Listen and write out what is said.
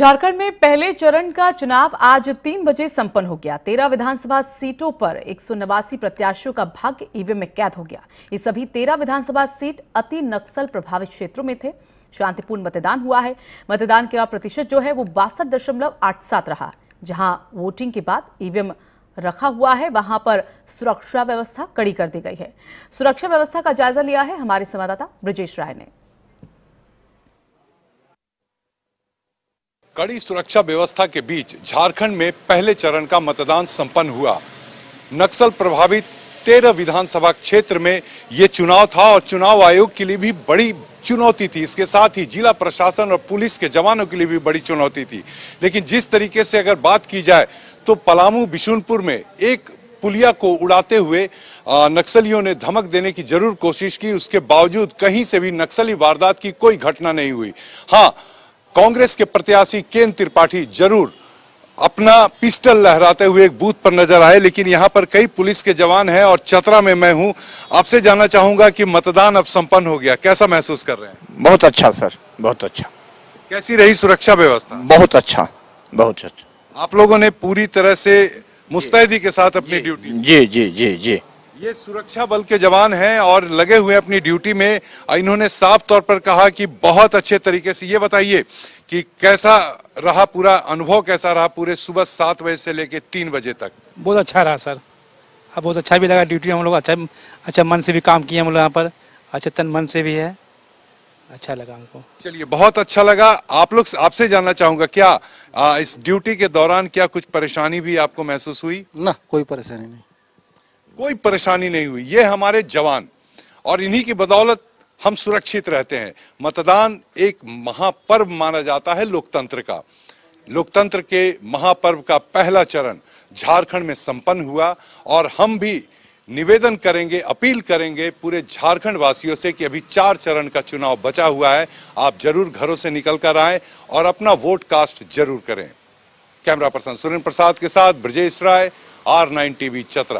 झारखंड में पहले चरण का चुनाव आज तीन बजे संपन्न हो गया तेरह विधानसभा सीटों पर एक प्रत्याशियों का भाग्य ईवीएम में कैद हो गया ये सभी तेरह विधानसभा सीट अति नक्सल प्रभावित क्षेत्रों में थे शांतिपूर्ण मतदान हुआ है मतदान के बाद प्रतिशत जो है वो बासठ दशमलव आठ सात रहा जहां वोटिंग के बाद ईवीएम रखा हुआ है वहां पर सुरक्षा व्यवस्था कड़ी कर दी गई है सुरक्षा व्यवस्था का जायजा लिया है हमारे संवाददाता ब्रजेश राय ने कड़ी सुरक्षा व्यवस्था के बीच झारखंड में पहले चरण का मतदान संपन्न हुआ नक्सल प्रभावित तेरह विधानसभा क्षेत्र में ये चुनाव था और चुनाव आयोग के लिए भी बड़ी चुनौती थी इसके साथ ही जिला प्रशासन और पुलिस के जवानों के लिए भी बड़ी चुनौती थी लेकिन जिस तरीके से अगर बात की जाए तो पलामू बिशुनपुर में एक पुलिया को उड़ाते हुए नक्सलियों ने धमक देने की जरूर कोशिश की उसके बावजूद कहीं से भी नक्सली वारदात की कोई घटना नहीं हुई हाँ कांग्रेस के प्रत्याशी केन त्रिपाठी जरूर अपना पिस्टल लहराते हुए एक बूथ पर नजर आए लेकिन यहाँ पर कई पुलिस के जवान हैं और चतरा में मैं हूँ आपसे जानना चाहूंगा कि मतदान अब संपन्न हो गया कैसा महसूस कर रहे हैं बहुत अच्छा सर बहुत अच्छा कैसी रही सुरक्षा व्यवस्था बहुत अच्छा बहुत अच्छा आप लोगों ने पूरी तरह से मुस्तैदी के साथ अपनी ड्यूटी जी जी जी जी ये सुरक्षा बल के जवान हैं और लगे हुए अपनी ड्यूटी में इन्होंने साफ तौर पर कहा कि बहुत अच्छे तरीके से ये बताइए कि कैसा रहा पूरा अनुभव कैसा रहा पूरे सुबह सात बजे से लेकर तीन बजे तक बहुत अच्छा रहा सर अब बहुत अच्छा भी लगा ड्यूटी हम लोग अच्छा अच्छा मन से भी काम किए हम लोग यहाँ पर अच्छा तन मन से भी है अच्छा लगा हमको चलिए बहुत अच्छा लगा आप लोग आपसे जानना चाहूंगा क्या आ, इस ड्यूटी के दौरान क्या कुछ परेशानी भी आपको महसूस हुई ना कोई परेशानी नहीं कोई परेशानी नहीं हुई ये हमारे जवान और इन्हीं की बदौलत हम सुरक्षित रहते हैं मतदान एक महापर्व माना जाता है लोकतंत्र का लोकतंत्र के महापर्व का पहला चरण झारखंड में संपन्न हुआ और हम भी निवेदन करेंगे अपील करेंगे पूरे झारखंड वासियों से कि अभी चार चरण का चुनाव बचा हुआ है आप जरूर घरों से निकल कर आए और अपना वोट कास्ट जरूर करें कैमरा पर्सन सुरेंद्र प्रसाद के साथ Brajesh Rai R nine TV Chatra